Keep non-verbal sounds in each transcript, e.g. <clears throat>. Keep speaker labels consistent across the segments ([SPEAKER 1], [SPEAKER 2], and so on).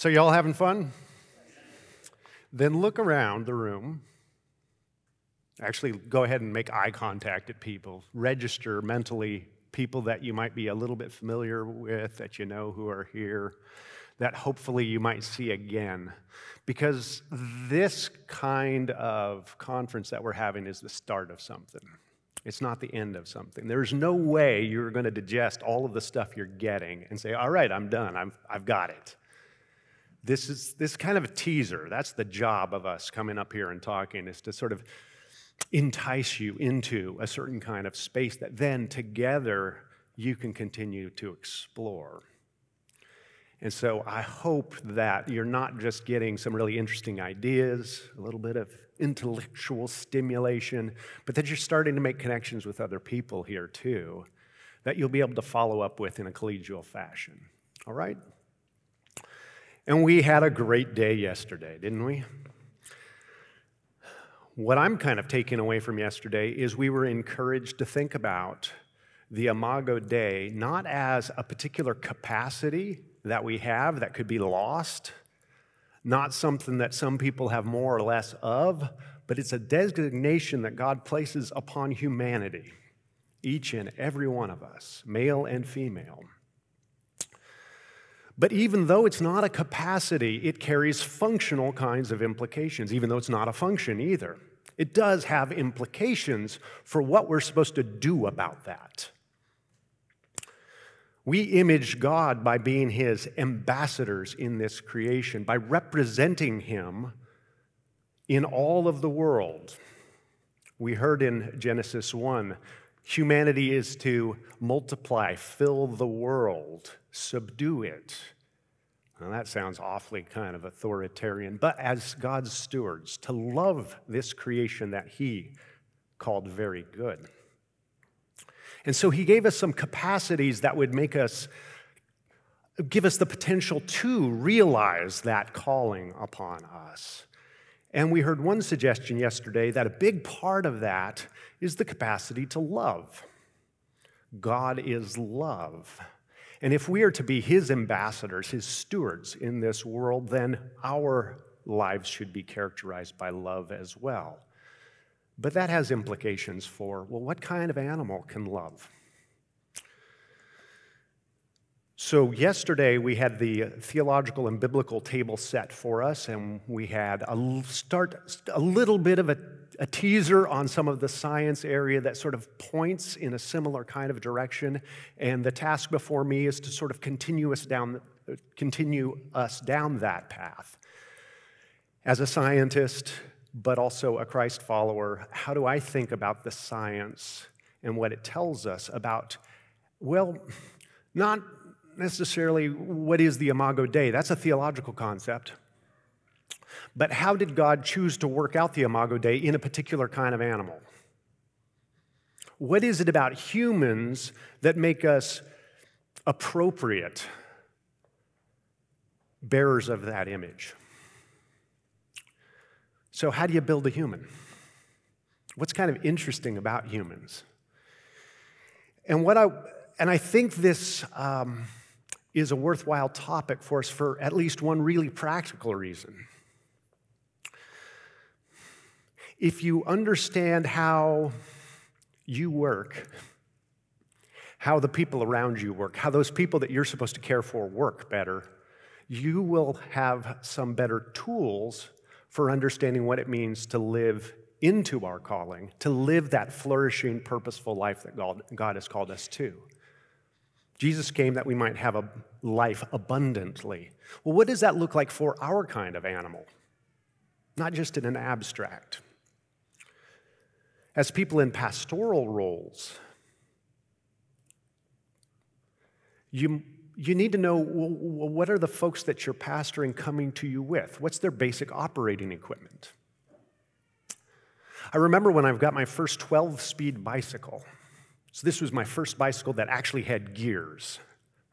[SPEAKER 1] So, y'all having fun? Then look around the room. Actually, go ahead and make eye contact at people. Register mentally people that you might be a little bit familiar with, that you know who are here, that hopefully you might see again. Because this kind of conference that we're having is the start of something. It's not the end of something. There's no way you're going to digest all of the stuff you're getting and say, all right, I'm done, I've, I've got it this is this kind of a teaser. That's the job of us coming up here and talking is to sort of entice you into a certain kind of space that then together you can continue to explore. And so I hope that you're not just getting some really interesting ideas, a little bit of intellectual stimulation, but that you're starting to make connections with other people here too that you'll be able to follow up with in a collegial fashion. All right? And we had a great day yesterday, didn't we? What I'm kind of taking away from yesterday is we were encouraged to think about the Imago Dei not as a particular capacity that we have that could be lost, not something that some people have more or less of, but it's a designation that God places upon humanity, each and every one of us, male and female. But even though it's not a capacity, it carries functional kinds of implications, even though it's not a function either. It does have implications for what we're supposed to do about that. We image God by being His ambassadors in this creation, by representing Him in all of the world. We heard in Genesis 1 Humanity is to multiply, fill the world, subdue it. Now, that sounds awfully kind of authoritarian, but as God's stewards, to love this creation that He called very good. And so He gave us some capacities that would make us, give us the potential to realize that calling upon us. And we heard one suggestion yesterday that a big part of that is the capacity to love. God is love. And if we are to be his ambassadors, his stewards in this world, then our lives should be characterized by love as well. But that has implications for well, what kind of animal can love? So, yesterday we had the theological and biblical table set for us, and we had a start, a little bit of a, a, teaser on some of the science area that sort of points in a similar kind of direction. And the task before me is to sort of continue us down, continue us down that path. As a scientist, but also a Christ follower, how do I think about the science and what it tells us about, well, not necessarily what is the Imago Dei. That's a theological concept. But how did God choose to work out the Imago Dei in a particular kind of animal? What is it about humans that make us appropriate bearers of that image? So, how do you build a human? What's kind of interesting about humans? And what I and I think this um, is a worthwhile topic for us for at least one really practical reason. If you understand how you work, how the people around you work, how those people that you're supposed to care for work better, you will have some better tools for understanding what it means to live into our calling, to live that flourishing, purposeful life that God, God has called us to. Jesus came that we might have a life abundantly. Well, what does that look like for our kind of animal? Not just in an abstract. As people in pastoral roles, you, you need to know well, what are the folks that you're pastoring coming to you with? What's their basic operating equipment? I remember when I've got my first 12 speed bicycle. So this was my first bicycle that actually had gears,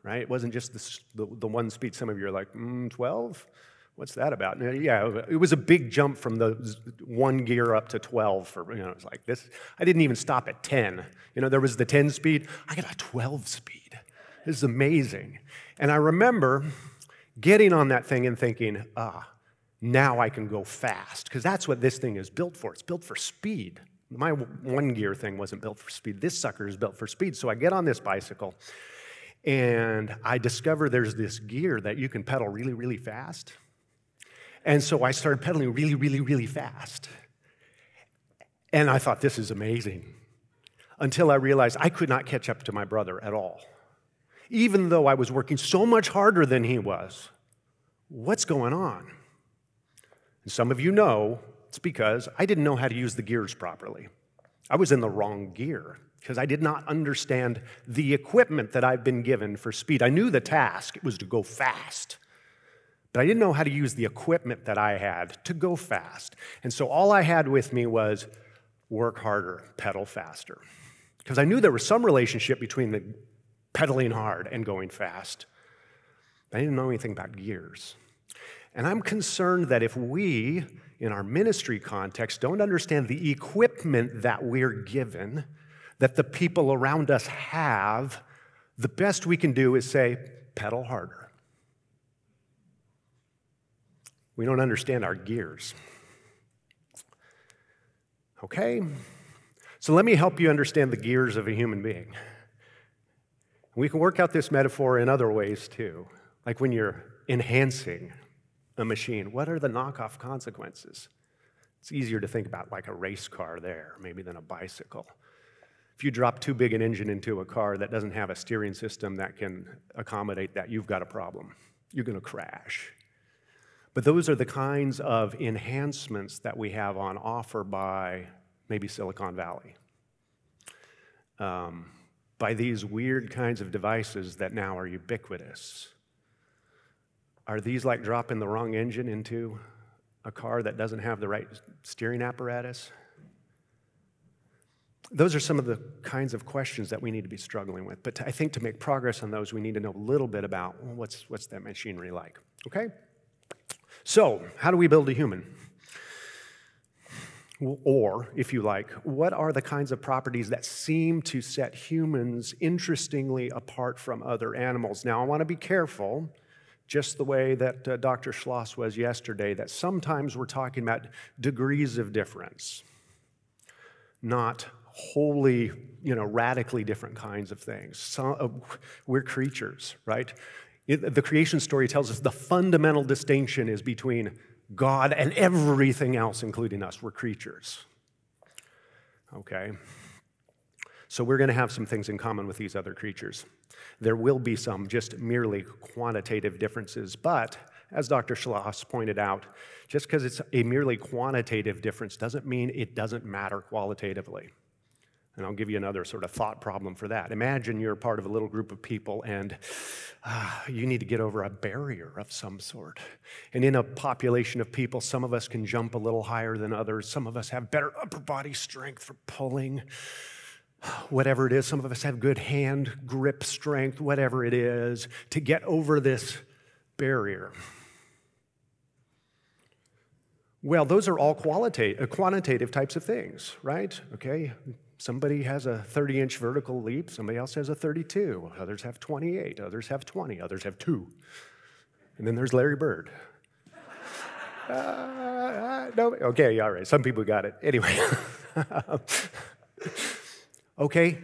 [SPEAKER 1] right? It wasn't just the, the, the one speed. Some of you are like, 12? Mm, What's that about? And uh, yeah, it was a big jump from the one gear up to 12. For, you know, it was like this. I didn't even stop at 10. You know, there was the 10 speed. I got a 12 speed. This is amazing. And I remember getting on that thing and thinking, ah, now I can go fast, because that's what this thing is built for. It's built for speed. My one gear thing wasn't built for speed. This sucker is built for speed. So I get on this bicycle and I discover there's this gear that you can pedal really, really fast. And so I started pedaling really, really, really fast. And I thought, this is amazing. Until I realized I could not catch up to my brother at all, even though I was working so much harder than he was. What's going on? And some of you know it's because I didn't know how to use the gears properly. I was in the wrong gear because I did not understand the equipment that I've been given for speed. I knew the task, it was to go fast. But I didn't know how to use the equipment that I had to go fast. And so all I had with me was work harder, pedal faster. Because I knew there was some relationship between the pedaling hard and going fast. But I didn't know anything about gears. And I'm concerned that if we in our ministry context don't understand the equipment that we're given, that the people around us have, the best we can do is say, pedal harder. We don't understand our gears. Okay? So let me help you understand the gears of a human being. We can work out this metaphor in other ways too, like when you're enhancing a machine? What are the knockoff consequences? It's easier to think about like a race car there, maybe than a bicycle. If you drop too big an engine into a car that doesn't have a steering system that can accommodate that, you've got a problem. You're going to crash. But those are the kinds of enhancements that we have on offer by maybe Silicon Valley. Um, by these weird kinds of devices that now are ubiquitous. Are these like dropping the wrong engine into a car that doesn't have the right steering apparatus? Those are some of the kinds of questions that we need to be struggling with. But to, I think to make progress on those, we need to know a little bit about well, what's, what's that machinery like, okay? So, how do we build a human? Or, if you like, what are the kinds of properties that seem to set humans interestingly apart from other animals? Now, I want to be careful just the way that uh, Dr. Schloss was yesterday, that sometimes we're talking about degrees of difference, not wholly, you know, radically different kinds of things. uh, we're creatures, right? It, the creation story tells us the fundamental distinction is between God and everything else, including us. We're creatures. Okay? So we're going to have some things in common with these other creatures. There will be some just merely quantitative differences, but as Dr. Schloss pointed out, just because it's a merely quantitative difference doesn't mean it doesn't matter qualitatively. And I'll give you another sort of thought problem for that. Imagine you're part of a little group of people and uh, you need to get over a barrier of some sort. And in a population of people, some of us can jump a little higher than others. Some of us have better upper body strength for pulling whatever it is. Some of us have good hand grip strength, whatever it is, to get over this barrier. Well, those are all qualitative, uh, quantitative types of things, right? Okay, somebody has a 30 inch vertical leap, somebody else has a 32, others have 28, others have 20, others have two. And then there's Larry Bird. <laughs> uh, uh, no, okay, all right, some people got it. Anyway. <laughs> okay?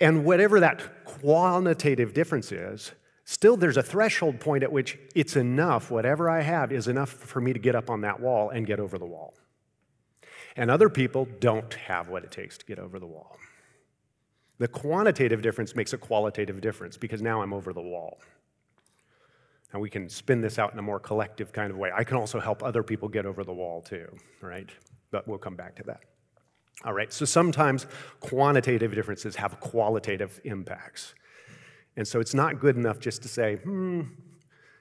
[SPEAKER 1] And whatever that quantitative difference is, still there's a threshold point at which it's enough, whatever I have is enough for me to get up on that wall and get over the wall. And other people don't have what it takes to get over the wall. The quantitative difference makes a qualitative difference because now I'm over the wall. Now we can spin this out in a more collective kind of way. I can also help other people get over the wall too, right? But we'll come back to that. All right, so sometimes quantitative differences have qualitative impacts. And so it's not good enough just to say, hmm,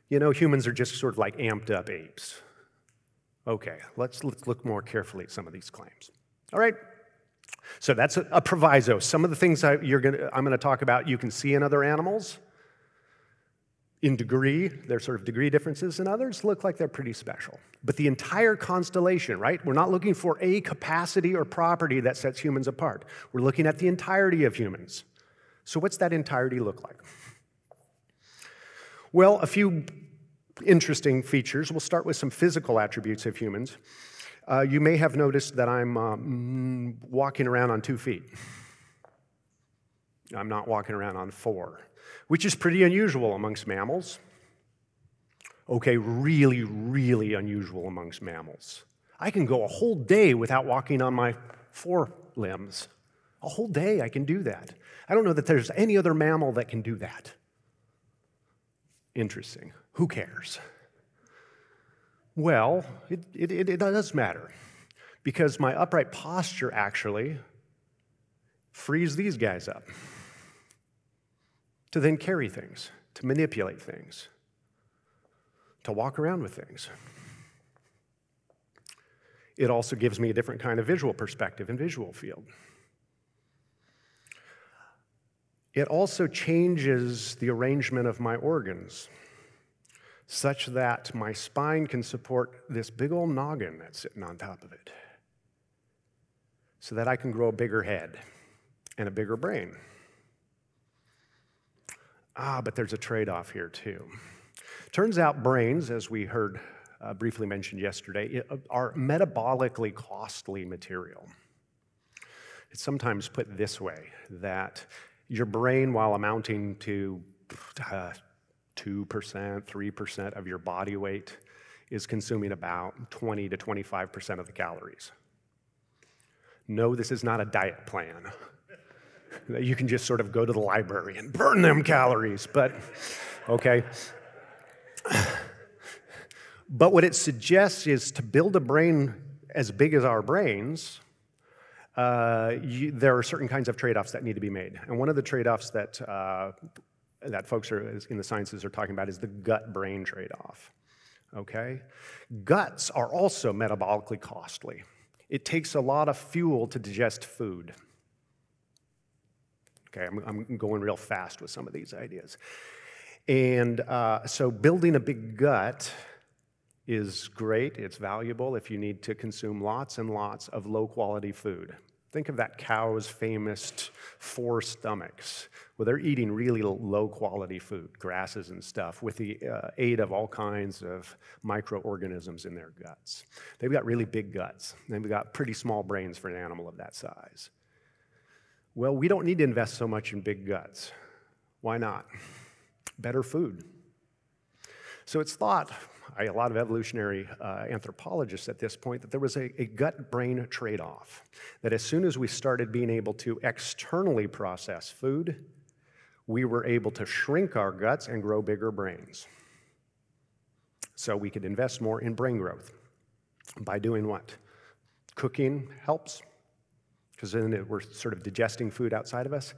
[SPEAKER 1] you know, humans are just sort of like amped up apes. Okay, let's, let's look more carefully at some of these claims. All right, so that's a, a proviso. Some of the things I, you're gonna, I'm going to talk about you can see in other animals in degree, their sort of degree differences, and others look like they're pretty special. But the entire constellation, right? We're not looking for a capacity or property that sets humans apart. We're looking at the entirety of humans. So, what's that entirety look like? Well, a few interesting features. We'll start with some physical attributes of humans. Uh, you may have noticed that I'm um, walking around on two feet. I'm not walking around on four which is pretty unusual amongst mammals.
[SPEAKER 2] Okay, really, really
[SPEAKER 1] unusual amongst mammals. I can go a whole day without walking on my forelimbs. A whole day I can do that. I don't know that there's any other mammal that can do that. Interesting. Who cares? Well, it, it, it, it does matter because my upright posture actually frees these guys up to then carry things, to manipulate things, to walk around with things. It also gives me a different kind of visual perspective and visual field. It also changes the arrangement of my organs such that my spine can support this big old noggin that's sitting on top of it so that I can grow a bigger head and a bigger brain ah, but there's a trade off here too. Turns out brains, as we heard uh, briefly mentioned yesterday, uh, are metabolically costly material. It's sometimes put this way that your brain, while amounting to uh, 2%, 3% of your body weight, is consuming about 20 to 25% of the calories. No, this is not a diet plan. <laughs> you can just sort of go to the library and burn them calories, but okay. <sighs> But what it suggests is to build a brain as big as our brains, uh, you, there are certain kinds of trade offs that need to be made. And one of the trade offs that, uh, that folks are, in the sciences are talking about is the gut brain trade off. Okay? Guts are also metabolically costly. It takes a lot of fuel to digest food. Okay, I'm, I'm going real fast with some of these ideas. And uh, so building a big gut is great, it's valuable if you need to consume lots and lots of low quality food. Think of that cow's famous four stomachs. Well, they're eating really low quality food, grasses and stuff, with the uh, aid of all kinds of microorganisms in their guts. They've got really big guts. They've got pretty small brains for an animal of that size. Well, we don't need to invest so much in big guts. Why not? Better food. So it's thought by a lot of evolutionary uh, anthropologists at this point that there was a, a gut brain trade off. That as soon as we started being able to externally process food, we were able to shrink our guts and grow bigger brains. So we could invest more in brain growth. By doing what? Cooking helps, because then we're sort of digesting food outside of us.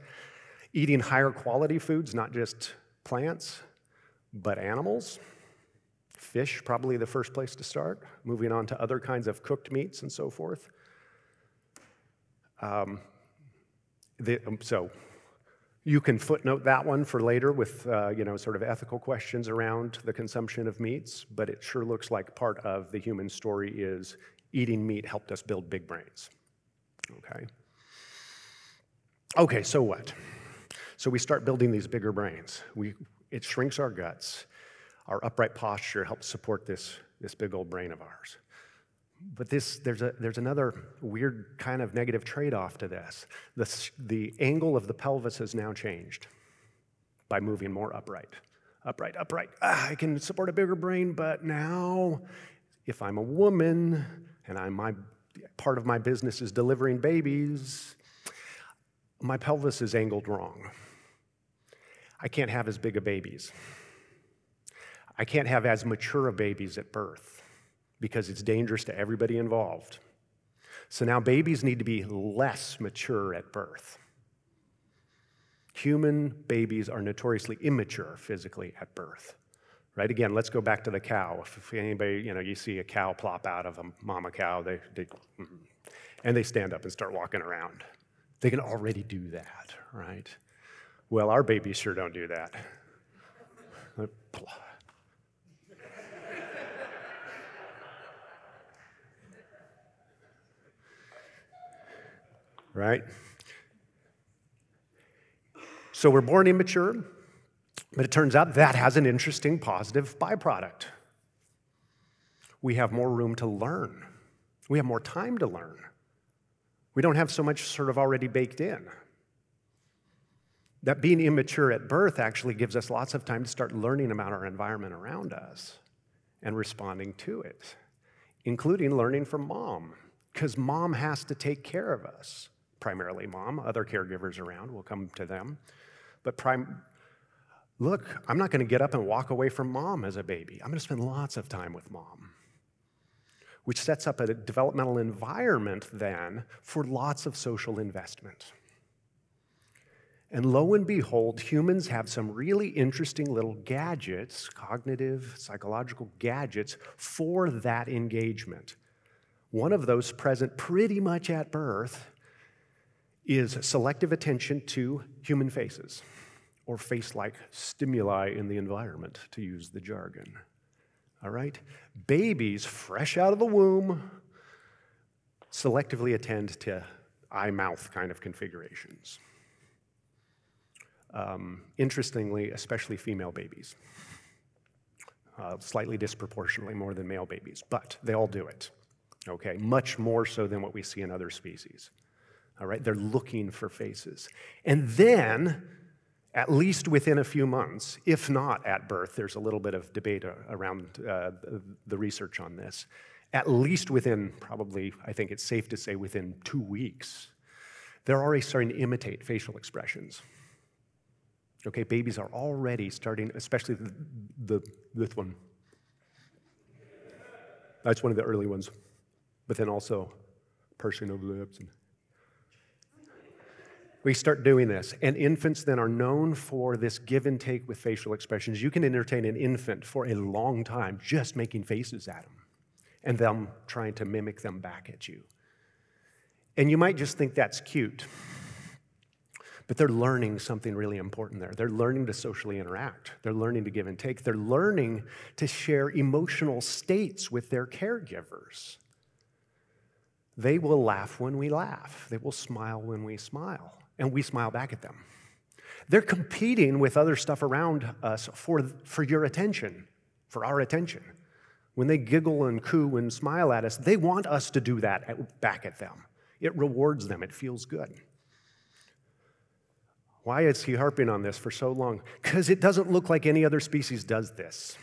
[SPEAKER 1] Eating higher quality foods, not just plants, but animals. Fish, probably the first place to start, moving on to other kinds of cooked meats and so forth. Um, the, um, so you can footnote that one for later with uh, you know sort of ethical questions around the consumption of meats, but it sure looks like part of the human story is eating meat helped us build big brains okay? Okay, so what? So we start building these bigger brains. We, it shrinks our guts. Our upright posture helps support this, this big old brain of ours. But this, there's, a, there's another weird kind of negative trade off to this. The, the angle of the pelvis has now changed by moving more upright. Upright, upright. Ah, I can support a bigger brain, but now if I'm a woman and I, my part of my business is delivering babies, my pelvis is angled wrong. I can't have as big of babies. I can't have as mature of babies at birth because it's dangerous to everybody involved. So now babies need to be less mature at birth. Human babies are notoriously immature physically at birth right? Again, let's go back to the cow. If anybody, you know, you see a cow plop out of a mama cow, they, they mm-hmm, and they stand up and start walking around. They can already do that, right? Well, our babies sure don't do that. right? So we're born immature. But it turns out that has an interesting positive byproduct. We have more room to learn. We have more time to learn. We don't have so much sort of already baked in. That being immature at birth actually gives us lots of time to start learning about our environment around us and responding to it, including learning from mom, because mom has to take care of us, primarily mom, other caregivers around, we'll come to them. But prim Look, I'm not going to get up and walk away from mom as a baby. I'm going to spend lots of time with mom, which sets up a developmental environment then for lots of social investment. And lo and behold, humans have some really interesting little gadgets, cognitive, psychological gadgets, for that engagement. One of those present pretty much at birth is selective attention to human faces or face like stimuli in the environment, to use the jargon. All right? Babies fresh out of the womb selectively attend to eye mouth kind of configurations. Um, interestingly, especially female babies, uh, slightly disproportionately more than male babies, but they all do it, okay? Much more so than what we see in other species. All right, they're looking for faces. And then at least within a few months, if not at birth. There's a little bit of debate uh, around uh, the research on this. At least within probably, I think it's safe to say, within two weeks, they're already starting to imitate facial expressions. Okay, babies are already starting, especially the, the this one. That's one of the early ones, but then also pursing of the lips. And, we start doing this. And infants then are known for this give and take with facial expressions. You can entertain an infant for a long time just making faces at them and them trying to mimic them back at you. And you might just think that's cute, but they're learning something really important there. They're learning to socially interact, they're learning to give and take, they're learning to share emotional states with their caregivers. They will laugh when we laugh. They will smile when we smile and we smile back at them. They're competing with other stuff around us for, for your attention, for our attention. When they giggle and coo and smile at us, they want us to do that at, back at them. It rewards them, it feels good. Why is he harping on this for so long? Because it doesn't look like any other species does this.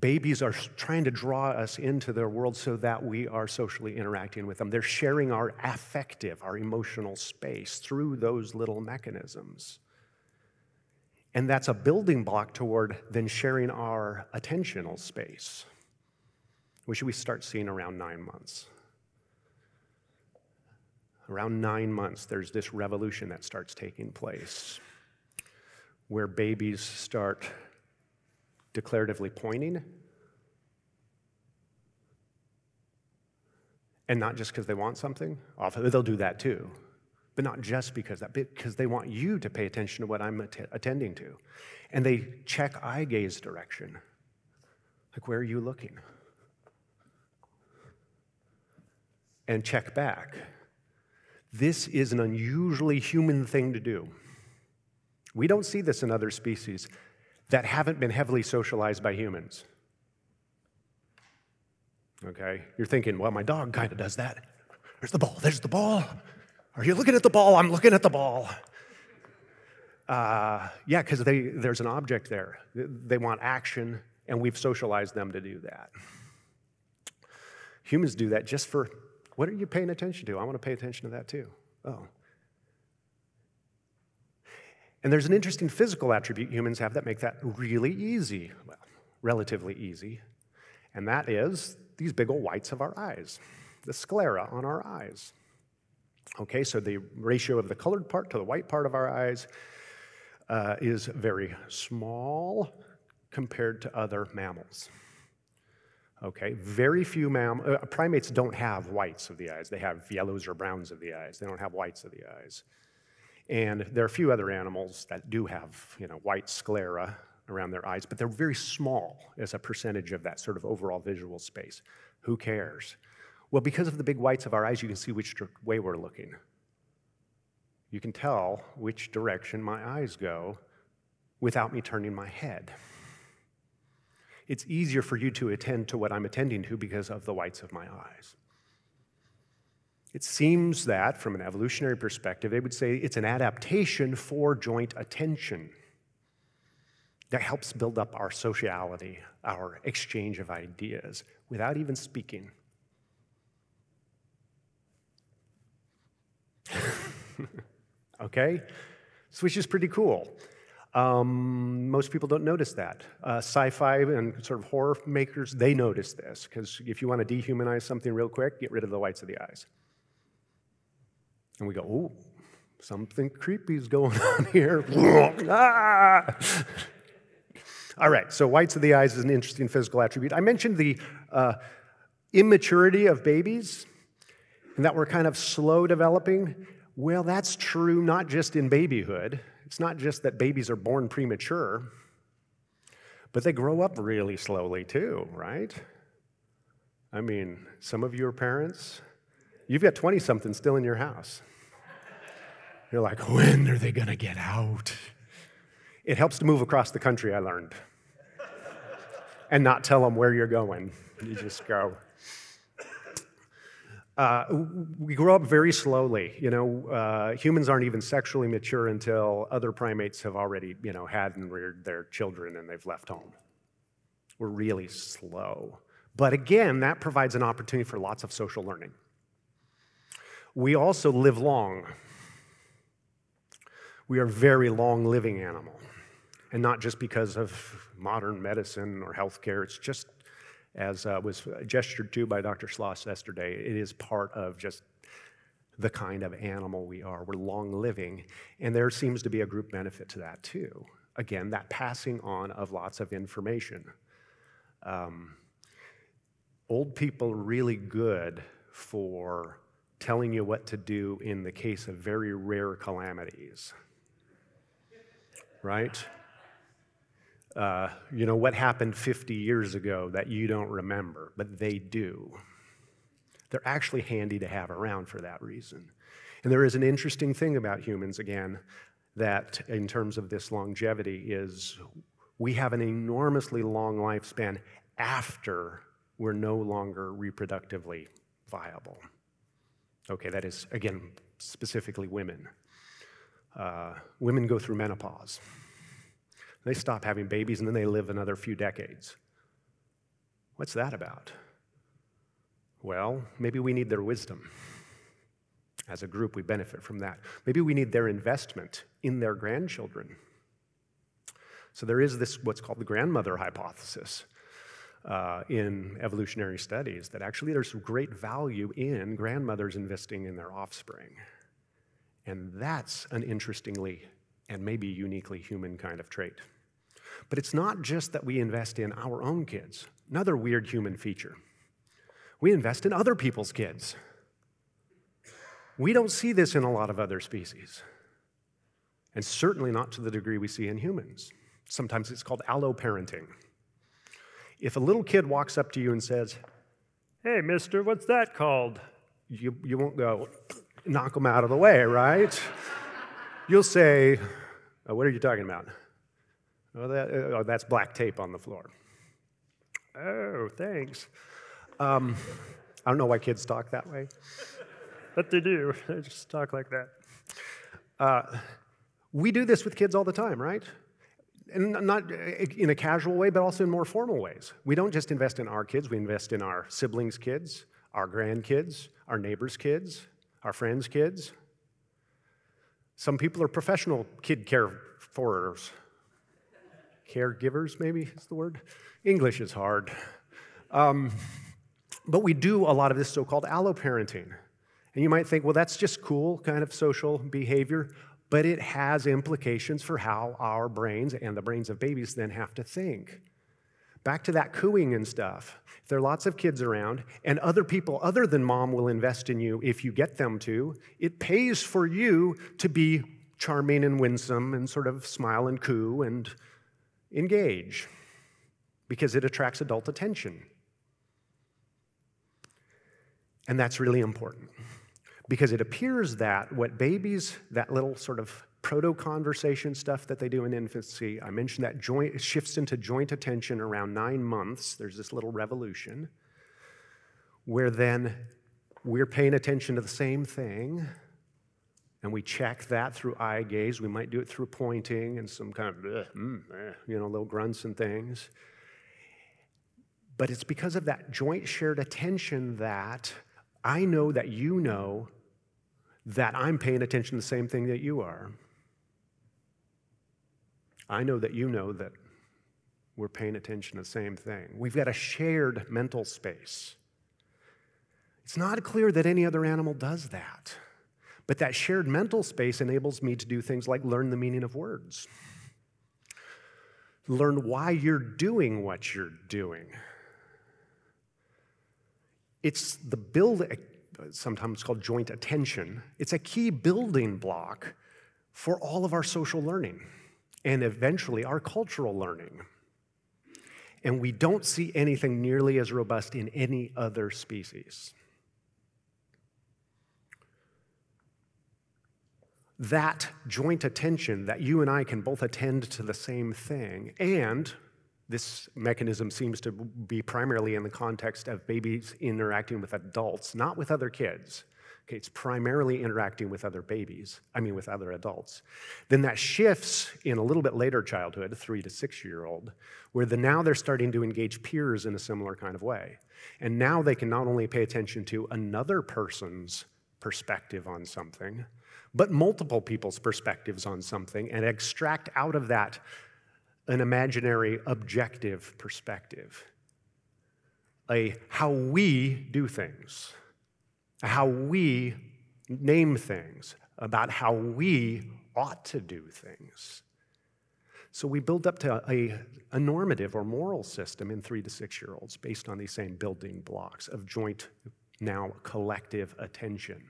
[SPEAKER 1] Babies are trying to draw us into their world so that we are socially interacting with them. They're sharing our affective, our emotional space through those little mechanisms. And that's a building block toward then sharing our attentional space, which we start seeing around nine months. Around nine months, there's this revolution that starts taking place where babies start declaratively pointing, and not just because they want something. Often they'll do that too, but not just because that, because they want you to pay attention to what I'm att attending to. And they check eye gaze direction. Like, where are you looking? And check back. This is an unusually human thing to do. We don't see this in other species that haven't been heavily socialized by humans. Okay? You're thinking, well, my dog kind of does that. There's the ball, there's the ball. Are you looking at the ball? I'm looking at the ball. Uh, yeah, because there's an object there. They want action, and we've socialized them to do that. Humans do that just for what are you paying attention to? I want to pay attention to that too. Oh, and there's an interesting physical attribute humans have that make that really easy, well, relatively easy, and that is these big old whites of our eyes, the sclera on our eyes. Okay, so the ratio of the colored part to the white part of our eyes uh, is very small compared to other mammals. Okay, very few uh, primates don't have whites of the eyes. They have yellows or browns of the eyes. They don't have whites of the eyes. And there are a few other animals that do have you know, white sclera around their eyes, but they're very small as a percentage of that sort of overall visual space. Who cares? Well, because of the big whites of our eyes, you can see which way we're looking. You can tell which direction my eyes go without me turning my head. It's easier for you to attend to what I'm attending to because of the whites of my eyes. It seems that, from an evolutionary perspective, they would say it's an adaptation for joint attention that helps build up our sociality, our exchange of ideas, without even speaking. <laughs> okay? So, which is pretty cool. Um, most people don't notice that. Uh, sci fi and sort of horror makers, they notice this, because if you want to dehumanize something real quick, get rid of the whites of the eyes. And we go, oh, something creepy's going <laughs> on here. <laughs> Ah! All right, so whites of the eyes is an interesting physical attribute. I mentioned the uh, immaturity of babies and that we're kind of slow developing. Well, that's true not just in babyhood. It's not just that babies are born premature, but they grow up really slowly too, right? I mean, some of your parents, you've got 20 something still in your house. You're like, when are they going to get out? It helps to move across the country, I learned, and not tell them where you're going. You just go. Uh, we grow up very slowly. You know, uh, humans aren't even sexually mature until other primates have already, you know, had and reared their children and they've left home. We're really slow. But again, that provides an opportunity for lots of social learning. We also live long. We are very long living animal. And not just because of modern medicine or healthcare, it's just as uh, was gestured to by Dr. Schloss yesterday, it is part of just the kind of animal we are. We're long living, and there seems to be a group benefit to that too. Again, that passing on of lots of information. Um, old people are really good for telling you what to do in the case of very rare calamities. Right? Uh, you know, what happened 50 years ago that you don't remember, but they do. They're actually handy to have around for that reason. And there is an interesting thing about humans, again, that in terms of this longevity is we have an enormously long lifespan after we're no longer reproductively viable. Okay, that is, again, specifically women. Uh, women go through menopause. They stop having babies and then they live another few decades. What's that about? Well, maybe we need their wisdom. As a group, we benefit from that. Maybe we need their investment in their grandchildren. So there is this, what's called the grandmother hypothesis uh, in evolutionary studies that actually there's great value in grandmothers investing in their offspring. And that's an interestingly and maybe uniquely human kind of trait. But it's not just that we invest in our own kids, another weird human feature. We invest in other people's kids. We don't see this in a lot of other species, and certainly not to the degree we see in humans. Sometimes it's called alloparenting. If a little kid walks up to you and says, Hey, mister, what's that called? You, you won't go, knock them out of the way, right? You'll say, oh, What are you talking about? Oh, that, uh, oh, that's black tape on the floor. Oh, thanks. Um, I don't know why kids talk that way. but they do, they just talk like that. Uh, we do this with kids all the time, right? and not eh, in a casual way, but also in more formal ways. We don't just invest in our kids, we invest in our siblings' kids, our grandkids, our neighbors' kids, our friends' kids. Some people are professional kid care forers, Caregivers, maybe is the word. English is hard. Um, but we do a lot of this so called allo parenting. And you might think, well, that's just cool, kind of social behavior but it has implications for how our brains and the brains of babies then have to think. Back to that cooing and stuff. If there are lots of kids around, and other people other than mom will invest in you if you get them to, it pays for you to be charming and winsome and sort of smile and coo and engage because it attracts adult attention. And that's really important because it appears that what babies, that little sort of proto conversation stuff that they do in infancy, I mentioned that joint shifts into joint attention around nine months. There's this little revolution where then we're paying attention to the same thing and we check that through eye gaze. We might do it through pointing and some kind of, mm, eh, you know, little grunts and things. But it's because of that joint shared attention that I know that you know that I'm paying attention to the same thing that you are. I know that you know that we're paying attention to the same thing. We've got a shared mental space. It's not clear that any other animal does that, but that shared mental space enables me to do things like learn the meaning of words, learn why you're doing what you're doing. It's the build, uh, sometimes called joint attention. It's a key building block for all of our social learning and eventually our cultural learning. And we don't see anything nearly as robust in any other species. That joint attention that you and I can both attend to the same thing and this mechanism seems to be primarily in the context of babies interacting with adults, not with other kids. Okay, it's primarily interacting with other babies, I mean, with other adults. Then that shifts in a little bit later childhood, three to six year old, where the, now they're starting to engage peers in a similar kind of way. And now they can not only pay attention to another person's perspective on something, but multiple people's perspectives on something and extract out of that an imaginary objective perspective, a how we do things, how we name things, about how we ought to do things. So we build up to a, a normative or moral system in three to six year olds based on these same building blocks of joint, now collective attention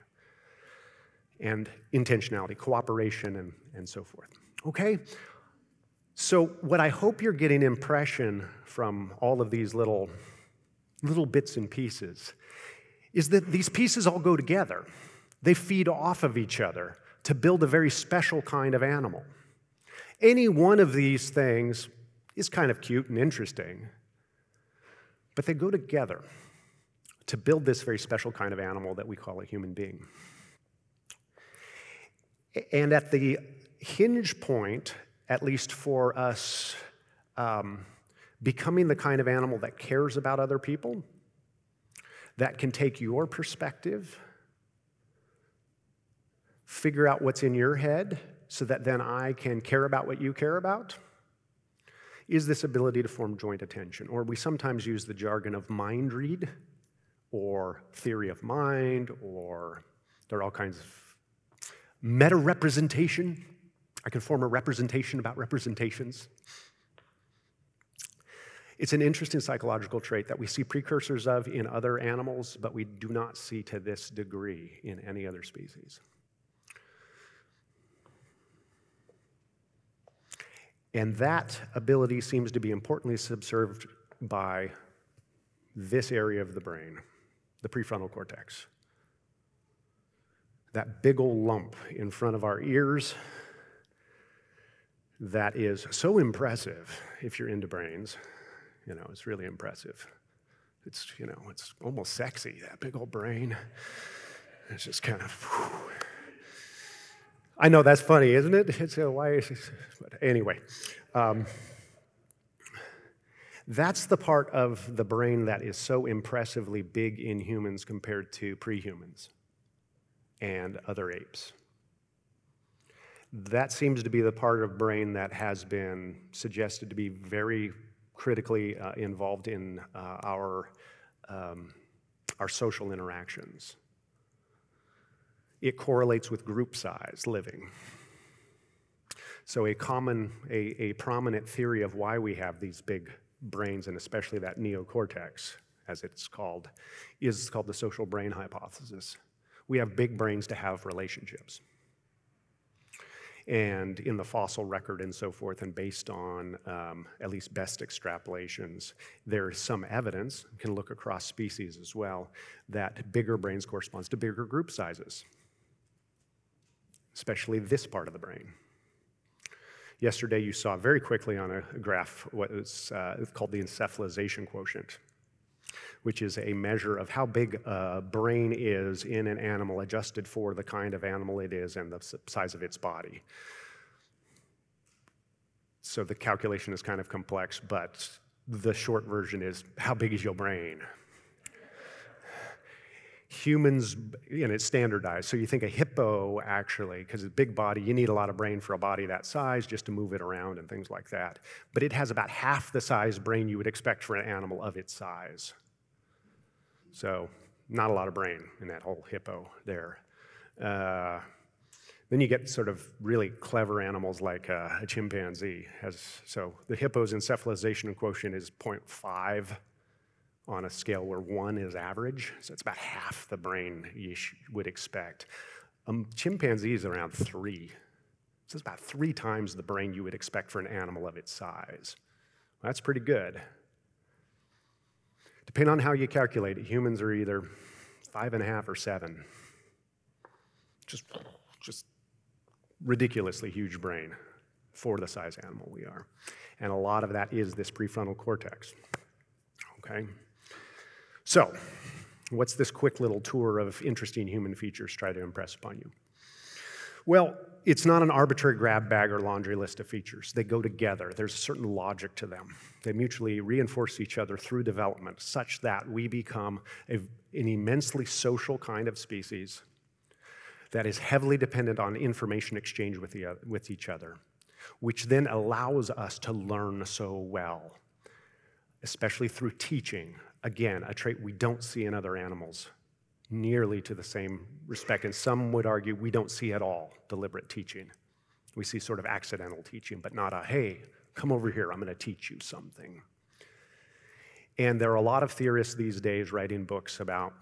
[SPEAKER 1] and intentionality, cooperation, and, and so forth. Okay, so, what I hope you're getting impression from all of these little, little bits and pieces is that these pieces all go together. They feed off of each other to build a very special kind of animal. Any one of these things is kind of cute and interesting, but they go together to build this very special kind of animal that we call a human being. And at the hinge point at least for us um, becoming the kind of animal that cares about other people, that can take your perspective, figure out what's in your head so that then I can care about what you care about, is this ability to form joint attention. Or we sometimes use the jargon of mind read or theory of mind, or there are all kinds of meta representation. I can form a representation about representations. It's an interesting psychological trait that we see precursors of in other animals, but we do not see to this degree in any other species. And that ability seems to be importantly subserved by this area of the brain, the prefrontal cortex. That big old lump in front of our ears that is so impressive if you're into brains. You know, it's really impressive. It's, you know, it's almost sexy, that big old brain. It's just kind of, whew. I know that's funny, isn't it? It's uh, why, is it? but anyway. Um, that's the part of the brain that is so impressively big in humans compared to prehumans and other apes that seems to be the part of brain that has been suggested to be very critically uh, involved in uh, our, um, our social interactions. It correlates with group size living. So a common, a, a prominent theory of why we have these big brains and especially that neocortex, as it's called, is called the social brain hypothesis. We have big brains to have relationships and in the fossil record and so forth, and based on um, at least best extrapolations, there is some evidence, you can look across species as well, that bigger brains corresponds to bigger group sizes, especially this part of the brain. Yesterday you saw very quickly on a graph what is uh, called the encephalization quotient which is a measure of how big a brain is in an animal adjusted for the kind of animal it is and the size of its body. So the calculation is kind of complex, but the short version is how big is your brain? humans, and it's standardized. So you think a hippo, actually, because it's a big body, you need a lot of brain for a body that size just to move it around and things like that. But it has about half the size brain you would expect for an animal of its size. So not a lot of brain in that whole hippo there. Uh, then you get sort of really clever animals like uh, a chimpanzee. Has, so the hippo's encephalization quotient is 0.5 on a scale where 1 is average. So it's about half the brain you would expect. Um, are around 3. So it's about three times the brain you would expect for an animal of its size. Well, that's pretty good. Depending on how you calculate it, humans are either five and a half or seven. Just, just ridiculously huge brain for the size animal we are. And a lot of that is this prefrontal cortex. Okay? So, what's this quick little tour of interesting human features try to impress upon you? Well, it's not an arbitrary grab bag or laundry list of features. They go together. There's a certain logic to them. They mutually reinforce each other through development, such that we become a, an immensely social kind of species that is heavily dependent on information exchange with, the, uh, with each other, which then allows us to learn so well, especially through teaching. Again, a trait we don't see in other animals nearly to the same respect, and some would argue we don't see at all deliberate teaching. We see sort of accidental teaching, but not a, hey, come over here, I'm going to teach you something. And there are a lot of theorists these days writing books about,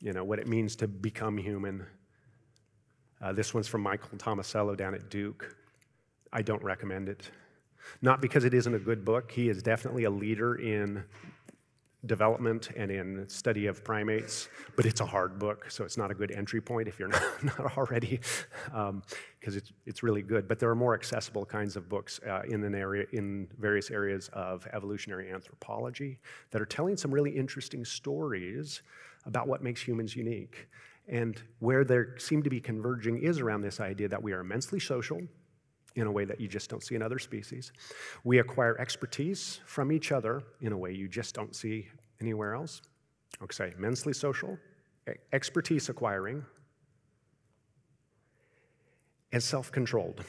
[SPEAKER 1] you know, what it means to become human. Uh, this one's from Michael Tomasello down at Duke. I don't recommend it. Not because it isn't a good book. He is definitely a leader in development and in study of primates, but it's a hard book, so it's not a good entry point if you're <laughs> not, not already, because um, it's, it's really good. But there are more accessible kinds of books uh, in an area in various areas of evolutionary anthropology that are telling some really interesting stories about what makes humans unique. And where they seem to be converging is around this idea that we are immensely social, in a way that you just don't see in other species. We acquire expertise from each other in a way you just don't see anywhere else. Okay, immensely social, expertise acquiring, and self controlled.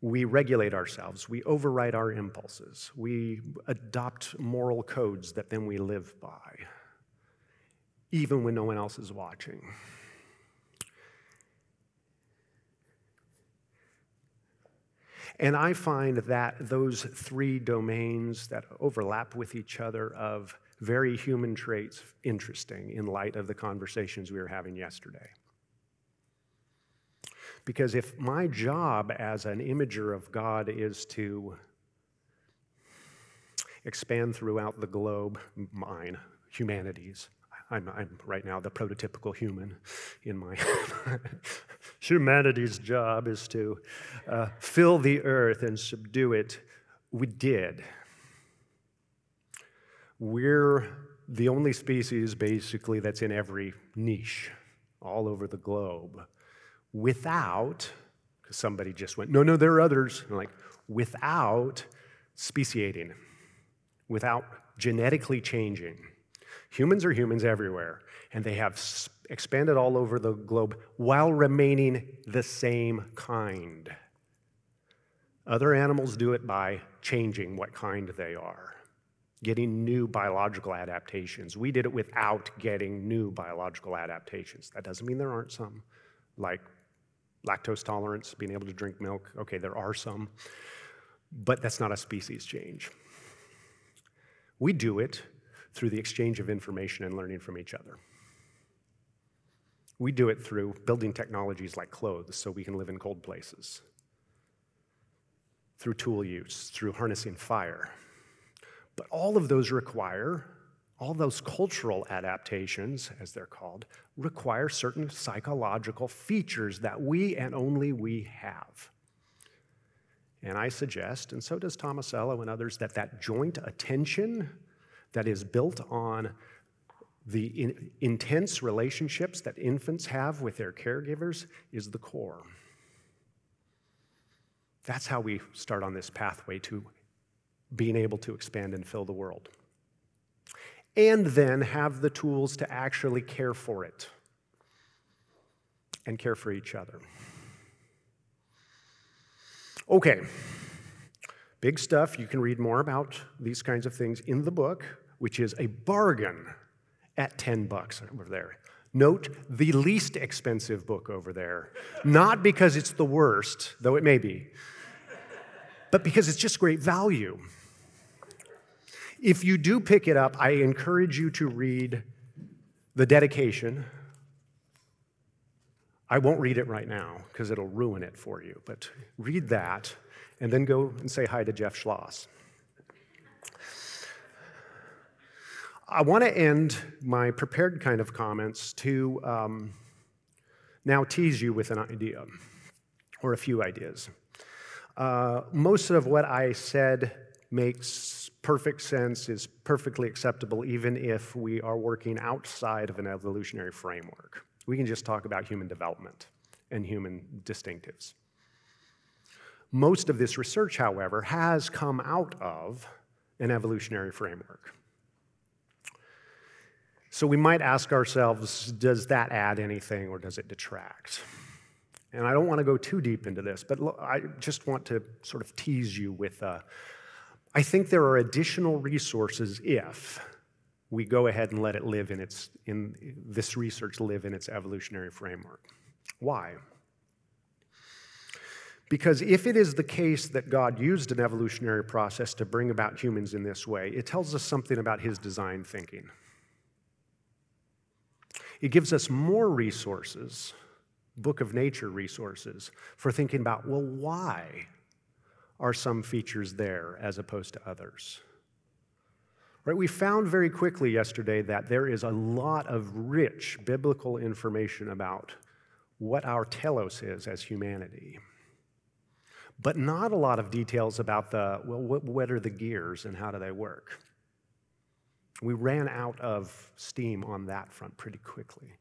[SPEAKER 1] We regulate ourselves, we override our impulses, we adopt moral codes that then we live by, even when no one else is watching. And I find that those three domains that overlap with each other of very human traits interesting in light of the conversations we were having yesterday. Because if my job as an imager of God is to expand throughout the globe, mine, humanities, I'm, I'm right now the prototypical human in my. <laughs> Humanity's job is to uh, fill the earth and subdue it. We did. We're the only species basically that's in every niche all over the globe without, because somebody just went, no, no, there are others. like, without speciating, without genetically changing Humans are humans everywhere, and they have expanded all over the globe while remaining the same kind. Other animals do it by changing what kind they are, getting new biological adaptations. We did it without getting new biological adaptations. That doesn't mean there aren't some, like lactose tolerance, being able to drink milk. Okay, there are some, but that's not a species change. We do it through the exchange of information and learning from each other. We do it through building technologies like clothes so we can live in cold places, through tool use, through harnessing fire. But all of those require, all those cultural adaptations, as they're called, require certain psychological features that we and only we have. And I suggest, and so does Tomasello and others, that that joint attention that is built on the in, intense relationships that infants have with their caregivers is the core. That's how we start on this pathway to being able to expand and fill the world. And then have the tools to actually care for it and care for each other. Okay, big stuff. You can read more about these kinds of things in the book which is a bargain at 10 bucks over there. Note the least expensive book over there, not because it's the worst, though it may be, but because it's just great value. If you do pick it up, I encourage you to read the dedication. I won't read it right now because it'll ruin it for you, but read that and then go and say hi to Jeff Schloss. I want to end my prepared kind of comments to um, now tease you with an idea or a few ideas. Uh, most of what I said makes perfect sense, is perfectly acceptable, even if we are working outside of an evolutionary framework. We can just talk about human development and human distinctives. Most of this research, however, has come out of an evolutionary framework. So we might ask ourselves, does that add anything or does it detract? And I don't want to go too deep into this, but I just want to sort of tease you with uh, I think there are additional resources if we go ahead and let it live in its in this research live in its evolutionary framework. Why? Because if it is the case that God used an evolutionary process to bring about humans in this way, it tells us something about his design thinking. It gives us more resources, book of nature resources, for thinking about, well, why are some features there as opposed to others? Right, we found very quickly yesterday that there is a lot of rich biblical information about what our telos is as humanity, but not a lot of details about the, well, what, what are the gears and how do they work? We ran out of steam on that front pretty quickly.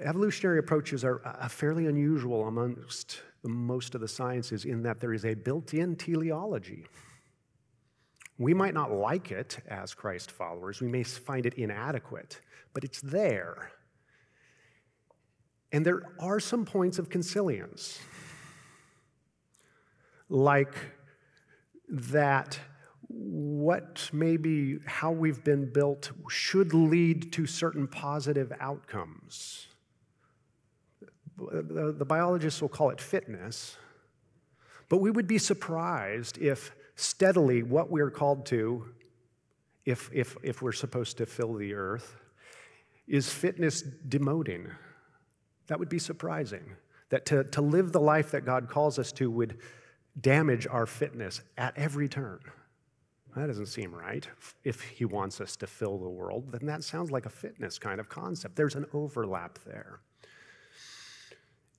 [SPEAKER 1] Evolutionary approaches are uh, uh fairly unusual amongst most of the sciences in that there is a built in teleology. We might not like it as Christ followers, we may find it inadequate, but it's there. And there are some points of consilience, like that what maybe how we've been built should lead to certain positive outcomes. The, the, biologists will call it fitness, but we would be surprised if steadily what we're called to, if, if, if we're supposed to fill the earth, is fitness demoting. That would be surprising. That to, to live the life that God calls us to would damage our fitness at every turn. That doesn't seem right. If he wants us to fill the world, then that sounds like a fitness kind of concept. There's an overlap there.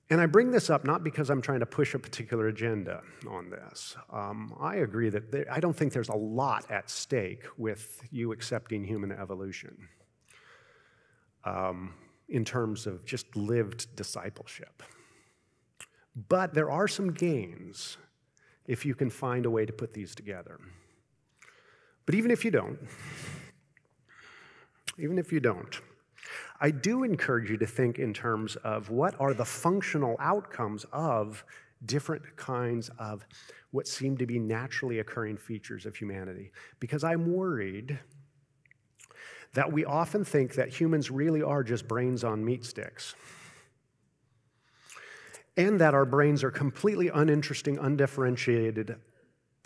[SPEAKER 1] And I bring this up not because I'm trying to push a particular agenda on this. Um, I agree that there, I don't think there's a lot at stake with you accepting human evolution um, in terms of just lived discipleship. But there are some gains if you can find a way to put these together. But even if you don't, even if you don't, I do encourage you to think in terms of what are the functional outcomes of different kinds of what seem to be naturally occurring features of humanity. Because I'm worried that we often think that humans really are just brains on meat sticks. And that our brains are completely uninteresting, undifferentiated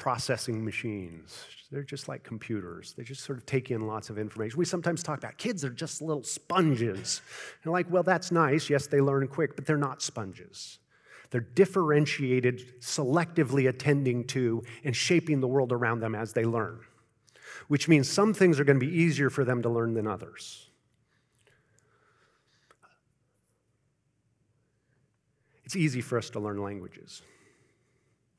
[SPEAKER 1] processing machines. They're just like computers. They just sort of take in lots of information. We sometimes talk about kids are just little sponges. And like, well, that's nice. Yes, they learn quick, but they're not sponges. They're differentiated, selectively attending to and shaping the world around them as they learn, which means some things are going to be easier for them to learn than others. It's easy for us to learn languages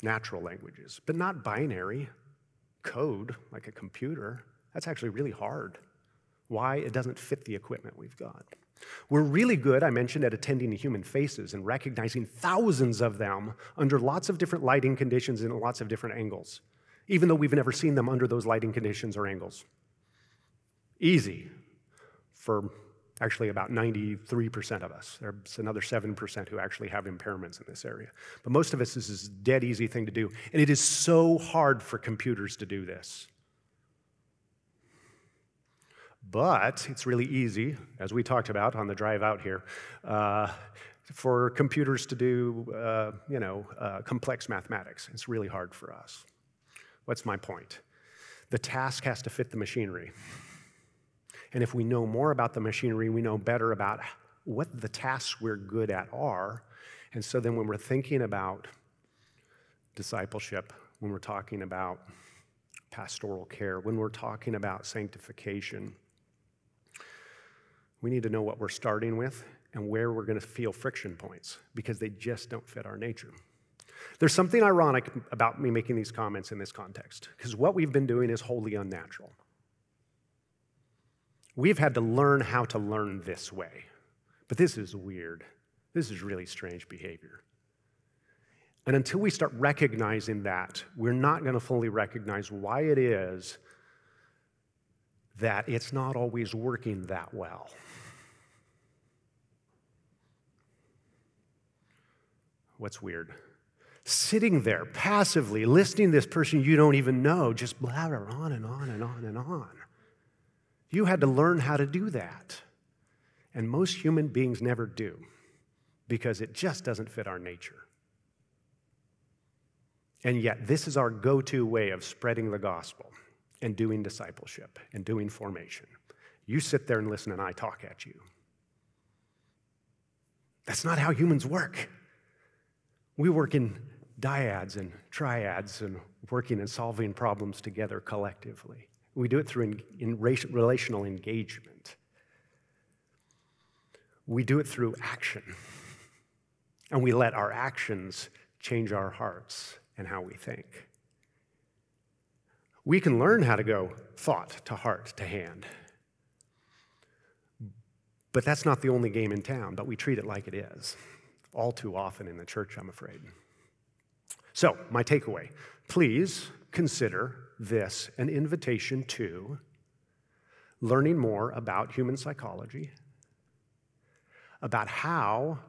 [SPEAKER 1] natural languages, but not binary code like a computer. That's actually really hard. Why? It doesn't fit the equipment we've got. We're really good, I mentioned, at attending to human faces and recognizing thousands of them under lots of different lighting conditions and lots of different angles, even though we've never seen them under those lighting conditions or angles. Easy for actually about 93% of us. There's another 7% who actually have impairments in this area. But most of us, this is a dead easy thing to do. And it is so hard for computers to do this. But it's really easy, as we talked about on the drive out here, uh, for computers to do, uh, you know, uh, complex mathematics. It's really hard for us. What's my point? The task has to fit the machinery. And if we know more about the machinery, we know better about what the tasks we're good at are. And so then when we're thinking about discipleship, when we're talking about pastoral care, when we're talking about sanctification, we need to know what we're starting with and where we're going to feel friction points because they just don't fit our nature. There's something ironic about me making these comments in this context because what we've been doing is wholly unnatural. We've had to learn how to learn this way. But this is weird. This is really strange behavior. And until we start recognizing that, we're not going to fully recognize why it is that it's not always working that well. What's weird? Sitting there passively, listening to this person you don't even know, just blather on and on and on and on. You had to learn how to do that. And most human beings never do because it just doesn't fit our nature. And yet, this is our go to way of spreading the gospel and doing discipleship and doing formation. You sit there and listen, and I talk at you. That's not how humans work. We work in dyads and triads and working and solving problems together collectively. We do it through in, in relational engagement. We do it through action. And we let our actions change our hearts and how we think. We can learn how to go thought to heart to hand. But that's not the only game in town, but we treat it like it is. All too often in the church, I'm afraid. So, my takeaway please consider this an invitation to learning more about human psychology, about how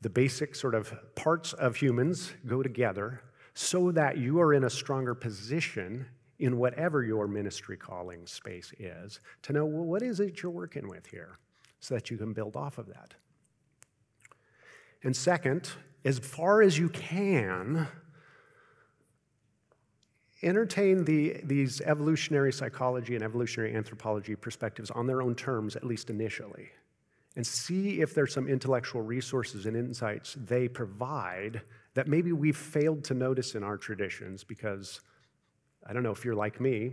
[SPEAKER 1] the basic sort of parts of humans go together so that you are in a stronger position in whatever your ministry calling space is to know well, what is it you're working with here so that you can build off of that. And second, as far as you can, entertain the, these evolutionary psychology and evolutionary anthropology perspectives on their own terms, at least initially, and see if there's some intellectual resources and insights they provide that maybe we've failed to notice in our traditions because, I don't know if you're like me,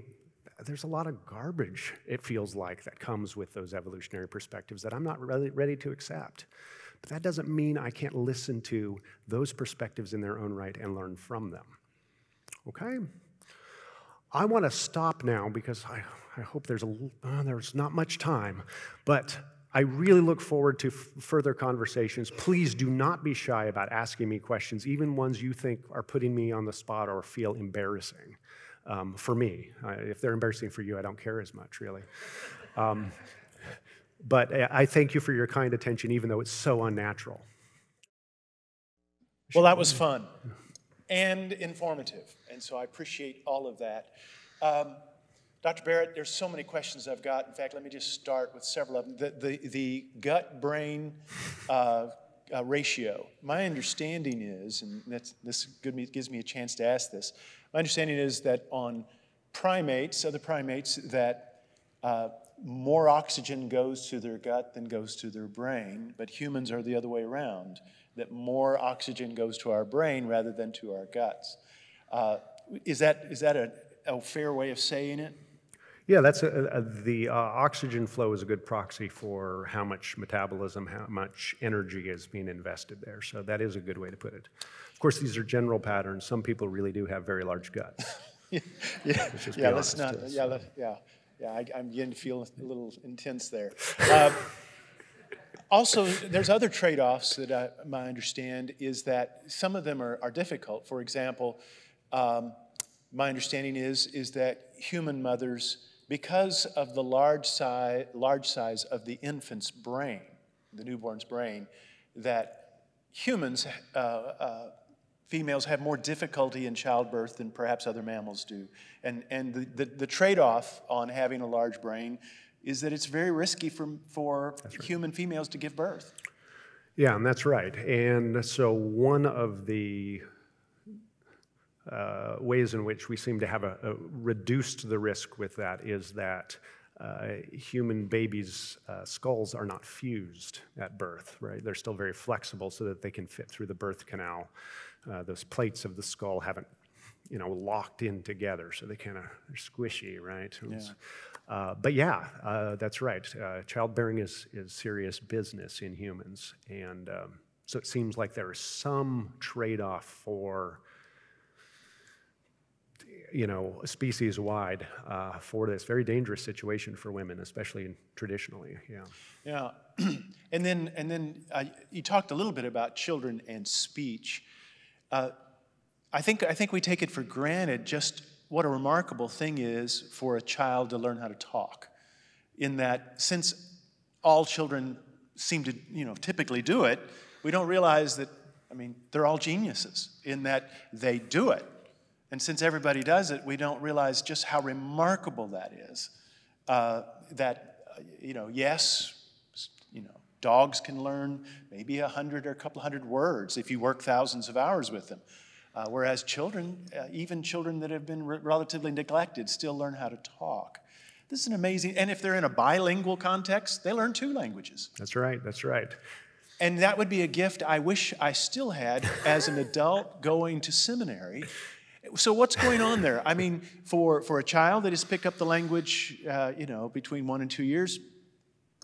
[SPEAKER 1] there's a lot of garbage, it feels like, that comes with those evolutionary perspectives that I'm not really ready to accept. But that doesn't mean I can't listen to those perspectives in their own right and learn from them. Okay? I want to stop now because I, I hope there's, a, uh, there's not much time, but I really look forward to further conversations. Please do not be shy about asking me questions, even ones you think are putting me on the spot or feel embarrassing um, for me. Uh, if they're embarrassing for you, I don't care as much, really. Um, but uh, I thank you for your kind attention, even though it's so unnatural.
[SPEAKER 2] Well, that was fun and informative. And so I appreciate all of that. Um, Dr. Barrett, there's so many questions I've got. In fact, let me just start with several of them. The, the, the gut brain uh, uh, ratio, my understanding is, and this gives me a chance to ask this, my understanding is that on primates, other primates, that uh, more oxygen goes to their gut than goes to their brain, but humans are the other way around that more oxygen goes to our brain rather than to our guts. Uh, is that, is that a, a fair way of saying it?
[SPEAKER 1] Yeah, that's a, a, the uh, oxygen flow is a good proxy for how much metabolism, how much energy is being invested there. So that is a good way to put it. Of course, these are general patterns. Some people really do have very large guts. yeah, <laughs> yeah, yeah let's not. Yeah,
[SPEAKER 2] let, yeah, yeah. I, am getting to feel a little intense there. <laughs> Uh, also, there's other trade-offs that I, understand is that some of them are, are difficult. For example, um, my understanding is, is that human mothers, because of the large size, large size of the infant's brain, the newborn's brain, that humans, uh, uh, females have more difficulty in childbirth than perhaps other mammals do. And, and the, the, the trade-off on having a large brain is that it's very risky for, for right. human females to give birth.
[SPEAKER 1] Yeah, and that's right. And so one of the uh, ways in which we seem to have a, a reduced the risk with that is that uh, human babies' uh, skulls are not fused at birth, right? They're still very flexible so that they can fit through the birth canal. Uh, those plates of the skull haven't, you know, locked in together, so they kind of are squishy, right? Yeah. Uh, but yeah, uh, that's right. Uh, childbearing is, is serious business in humans. And um, so it seems like there is some trade off for, you know, species wide uh, for this very dangerous situation for women, especially traditionally. Yeah.
[SPEAKER 2] Yeah. <clears throat> and then, and then uh, you talked a little bit about children and speech. I think, I think we take it for granted just what a remarkable thing is for a child to learn how to talk. In that, since all children seem to, you know, typically do it, we don't realize that, I mean, they're all geniuses in that they do it. And since everybody does it, we don't realize just how remarkable that is. Uh, that, uh, you know, yes, you know, dogs can learn maybe a hundred or a couple hundred words if you work thousands of hours with them. Uh, whereas children, uh, even children that have been re relatively neglected, still learn how to talk. This is an amazing, and if they're in a bilingual context, they learn two languages. That's right, that's right. And that would be a gift I wish I still had as an adult going to seminary. So what's going on there? I mean, for, for a child that has picked up the language, uh, you know, between one and two years,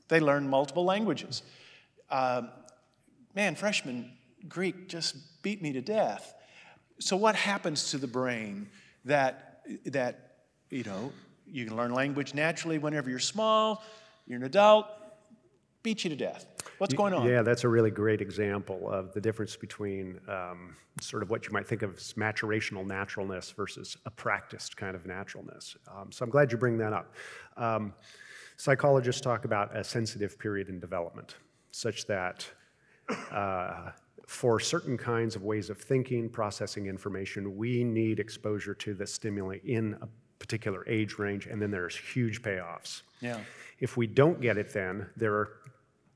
[SPEAKER 2] they learn multiple languages. Uh, man, freshman Greek just beat me to death. So, what happens to the brain that, that, you know, you can learn language naturally whenever you're small, you're an adult, beat you to death. What's going on? Yeah,
[SPEAKER 1] that's a really great example of the difference between um, sort of what you might think of as maturational naturalness versus a practiced kind of naturalness. Um, so I'm glad you bring that up. Um, psychologists talk about a sensitive period in development, such that uh, for certain kinds of ways of thinking, processing information, we need exposure to the stimuli in a particular age range, and then there's huge payoffs. Yeah. If we don't get it then, there are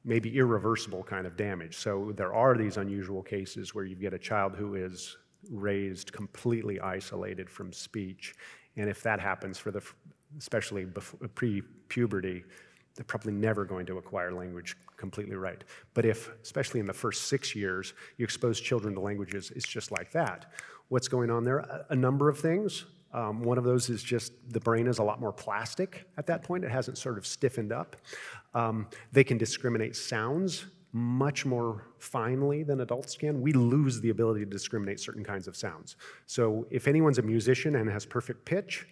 [SPEAKER 1] maybe irreversible kind of damage. So there are these unusual cases where you get a child who is raised completely isolated from speech, and if that happens for the, especially pre-puberty, they're probably never going to acquire language completely right. But if, especially in the first six years, you expose children to languages, it's just like that. What's going on there? A, number of things. Um, one of those is just the brain is a lot more plastic at that point. It hasn't sort of stiffened up. Um, they can discriminate sounds much more finely than adults can. We lose the ability to discriminate certain kinds of sounds. So if anyone's a musician and has perfect pitch,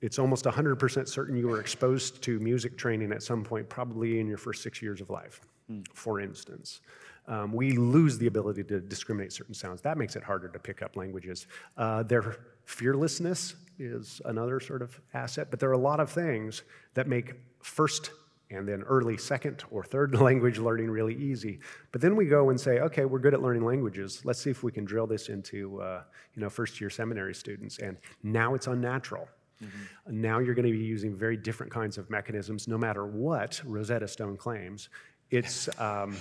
[SPEAKER 1] it's almost 100% certain you were exposed to music training at some point, probably in your first six years of life, mm. for instance. Um, we lose the ability to discriminate certain sounds. That makes it harder to pick up languages. Uh, their fearlessness is another sort of asset, but there are a lot of things that make first and then early second or third <laughs> language learning really easy. But then we go and say, okay, we're good at learning languages. Let's see if we can drill this into uh, you know first year seminary students. And now it's unnatural. Mm -hmm. Now you're going to be using very different kinds of mechanisms, no matter what Rosetta Stone claims. It's <laughs> um,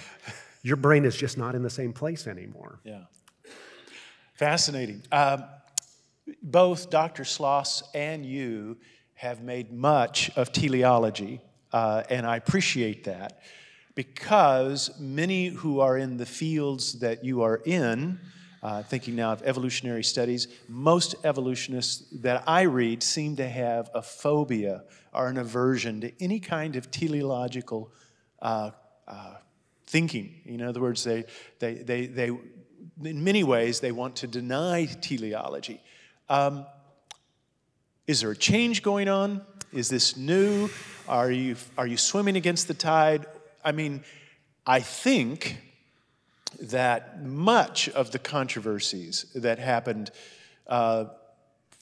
[SPEAKER 1] your brain is just not in the same place anymore.
[SPEAKER 2] Yeah, fascinating. Um, both Dr. Sloss and you have made much of teleology, uh, and I appreciate that because many who are in the fields that you are in uh, thinking now of evolutionary studies, most evolutionists that I read seem to have a phobia or an aversion to any kind of teleological uh, uh, thinking. In other words, they, they, they, they, in many ways, they want to deny teleology. Um, is there a change going on? Is this new? Are you, are you swimming against the tide? I mean, I think that much of the controversies that happened uh,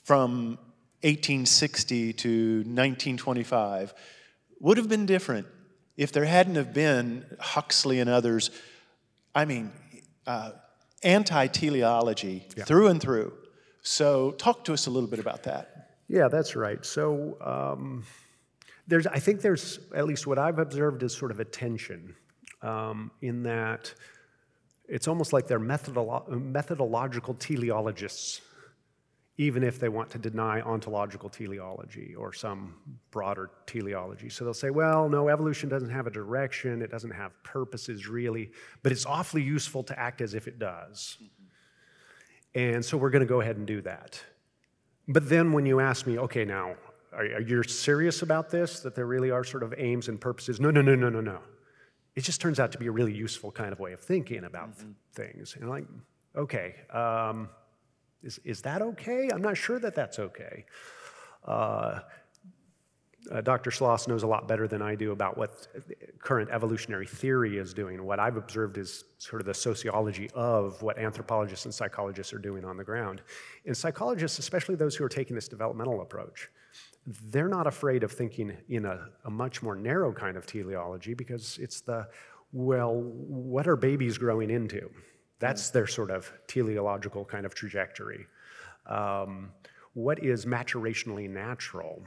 [SPEAKER 2] from 1860 to 1925 would have been different if there hadn't have been Huxley and others. I mean, uh, anti-teleology yeah. through and through. So talk to us a little bit about that.
[SPEAKER 1] Yeah, that's right. So um, there's, I think there's at least what I've observed is sort of a tension um, in that it's almost like they're methodolo methodological teleologists, even if they want to deny ontological teleology or some broader teleology. So they'll say, well, no, evolution doesn't have a direction, it doesn't have purposes really, but it's awfully useful to act as if it does. And so we're going to go ahead and do that. But then when you ask me, okay, now, are, are you serious about this? That there really are sort of aims and purposes? No, no, no, no, no, no it just turns out to be a really useful kind of way of thinking about mm -hmm. things. And like, okay, um, is, is that okay? I'm not sure that that's okay. Uh, uh, Dr. Schloss knows a lot better than I do about what current evolutionary theory is doing. What I've observed is sort of the sociology of what anthropologists and psychologists are doing on the ground. And psychologists, especially those who are taking this developmental approach, they're not afraid of thinking in a, a, much more narrow kind of teleology because it's the, well, what are babies growing into? That's their sort of teleological kind of trajectory. Um, what is maturationally natural?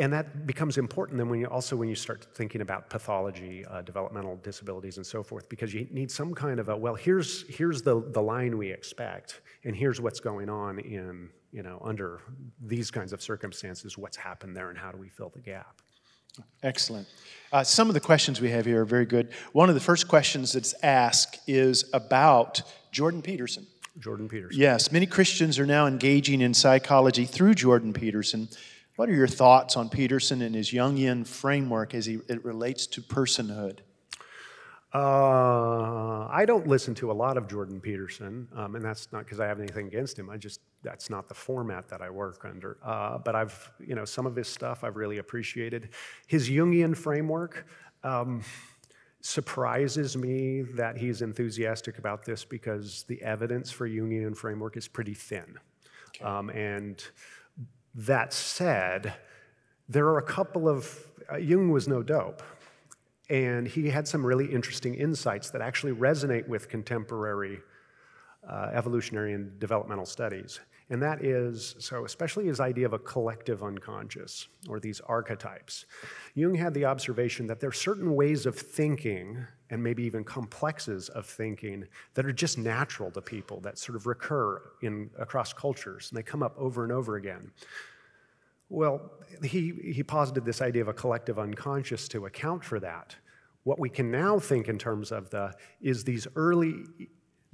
[SPEAKER 1] And that becomes important then when you also when you start thinking about pathology, uh, developmental disabilities, and so forth, because you need some kind of a well. Here's here's the the line we expect, and here's what's going on in you know, under these kinds of circumstances, what's happened there and how do we fill the gap?
[SPEAKER 2] Excellent. Uh, some of the questions we have here are very good. One of the first questions that's asked is about Jordan Peterson. Jordan Peterson. Yes, many Christians are now engaging in psychology through Jordan Peterson. What are your thoughts on Peterson and his Jungian framework as he, it relates to personhood?
[SPEAKER 1] Uh, I don't listen to a lot of Jordan Peterson, um, and that's not because I have anything against him. I just that's not the format that I work under. Uh, but I've you know some of his stuff I've really appreciated. His Jungian framework um, surprises me that he's enthusiastic about this because the evidence for Jungian framework is pretty thin. Okay. Um, and that said, there are a couple of uh, Jung was no dope. And he had some really interesting insights that actually resonate with contemporary uh, evolutionary and developmental studies. And that is, so especially his idea of a collective unconscious or these archetypes. Jung had the observation that there are certain ways of thinking and maybe even complexes of thinking that are just natural to people that sort of recur in across cultures and they come up over and over again. Well, he, he posited this idea of a collective unconscious to account for that. What we can now think in terms of the is these early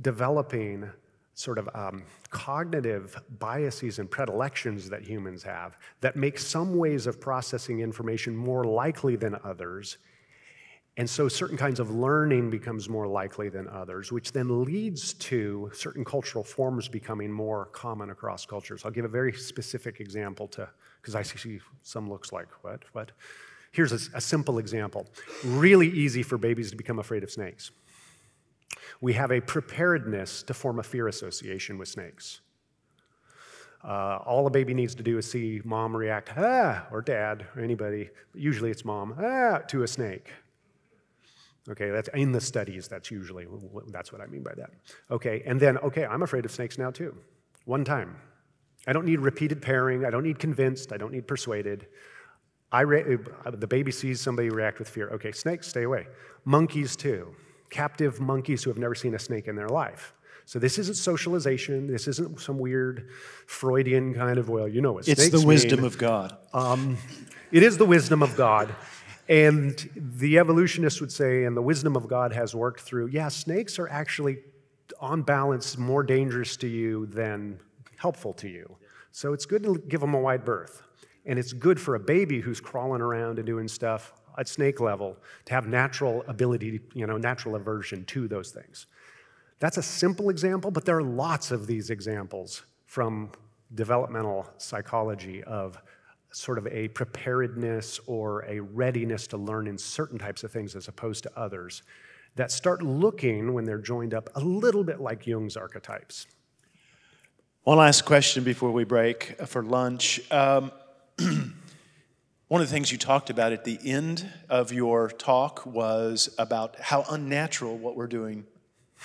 [SPEAKER 1] developing sort of um, cognitive biases and predilections that humans have that make some ways of processing information more likely than others and so certain kinds of learning becomes more likely than others, which then leads to certain cultural forms becoming more common across cultures. I'll give a very specific example to, because I see some looks like, what, what? Here's a, a simple example. Really easy for babies to become afraid of snakes. We have a preparedness to form a fear association with snakes. Uh, all a baby needs to do is see mom react, ah, or dad, or anybody, usually it's mom, ah, to a snake. Okay, that's in the studies, that's usually, that's what I mean by that. Okay, and then, okay, I'm afraid of snakes now too. One time. I don't need repeated pairing, I don't need convinced, I don't need persuaded. I uh, the baby sees somebody react with fear. Okay, snakes, stay away. Monkeys too. Captive monkeys who have never seen a snake in their life. So this isn't socialization. This isn't some weird Freudian kind of well, you know what? It's the wisdom mean. of God. Um, it is the wisdom of God. And the evolutionists would say, and the wisdom of God has worked through, yeah, snakes are actually, on balance, more dangerous to you than helpful to you. So it's good to give them a wide berth. And it's good for a baby who's crawling around and doing stuff at snake level to have natural ability, you know, natural aversion to those things. That's a simple example, but there are lots of these examples from developmental psychology of sort of a preparedness or a readiness to learn in certain types of things as opposed to others that start looking, when they're joined up, a little bit like Jung's archetypes.
[SPEAKER 2] One last question before we break uh, for lunch. Um, <clears throat> one of the things you talked about at the end of your talk was about how unnatural what we're doing,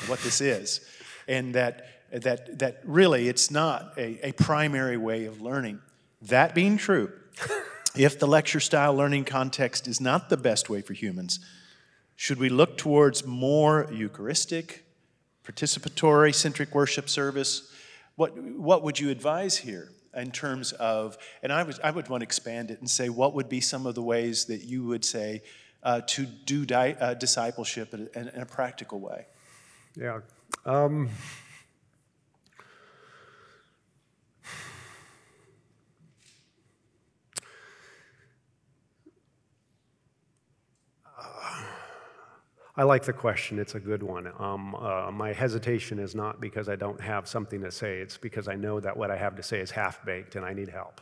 [SPEAKER 2] what this is, and that, that, that really it's not a, a primary way of learning. That being true, if the lecture style learning context is not the best way for humans, should we look towards more Eucharistic, participatory centric worship service? What, what would you advise here in terms of, and I, was, I would want to expand it and say, what would be some of the ways that you would say uh, to do di uh, discipleship in, in, in, a practical way?
[SPEAKER 1] Yeah. Um. I like the question. It's a good one. Um, uh, my hesitation is not because I don't have something to say. It's because I know that what I have to say is half-baked and I need help.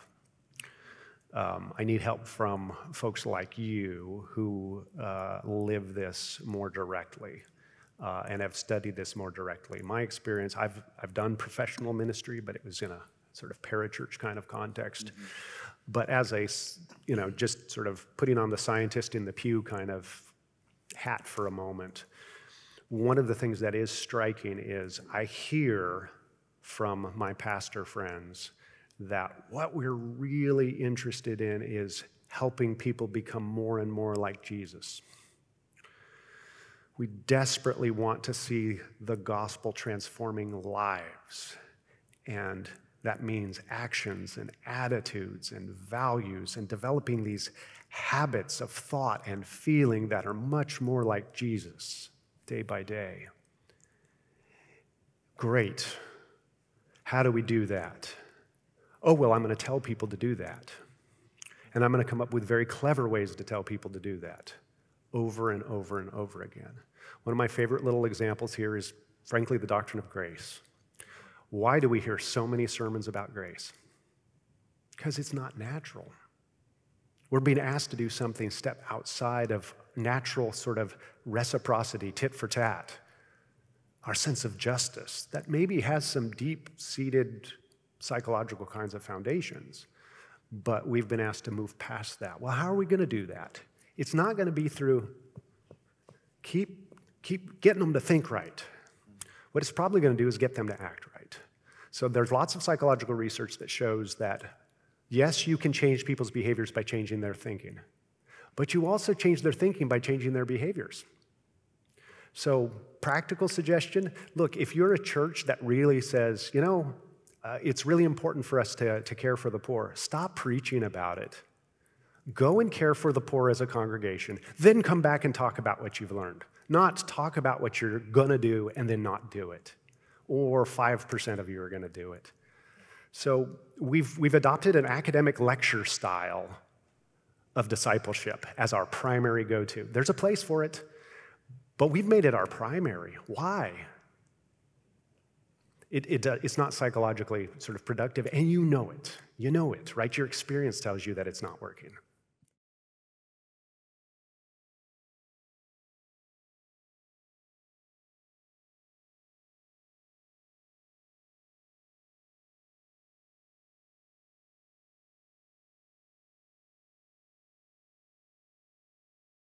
[SPEAKER 1] Um, I need help from folks like you who uh, live this more directly uh, and have studied this more directly. My experience, I've, I've done professional ministry, but it was in a sort of parachurch kind of context. Mm -hmm. But as a, you know, just sort of putting on the scientist in the pew kind of hat for a moment, one of the things that is striking is I hear from my pastor friends that what we're really interested in is helping people become more and more like Jesus. We desperately want to see the gospel transforming lives. And that means actions and attitudes and values and developing these habits of thought and feeling that are much more like Jesus day by day. Great. How do we do that? Oh, well, I'm going to tell people to do that. And I'm going to come up with very clever ways to tell people to do that over and over and over again. One of my favorite little examples here is, frankly, the doctrine of grace. Why do we hear so many sermons about grace? Because it's not natural. We're being asked to do something step outside of natural sort of reciprocity, tit for tat, our sense of justice that maybe has some deep seated psychological kinds of foundations, but we've been asked to move past that. Well, how are we going to do that? It's not going to be through keep, keep getting them to think right. What it's probably going to do is get them to act right. So there's lots of psychological research that shows that Yes, you can change people's behaviors by changing their thinking, but you also change their thinking by changing their behaviors. So, practical suggestion look, if you're a church that really says, you know, uh, it's really important for us to, to care for the poor, stop preaching about it. Go and care for the poor as a congregation, then come back and talk about what you've learned. Not talk about what you're gonna do and then not do it, or 5% of you are gonna do it. So we've, we've adopted an academic lecture style of discipleship as our primary go to. There's a place for it, but we've made it our primary. Why? It, it, uh, it's not psychologically sort of productive, and you know it. You know it, right? Your experience tells you
[SPEAKER 2] that it's not working.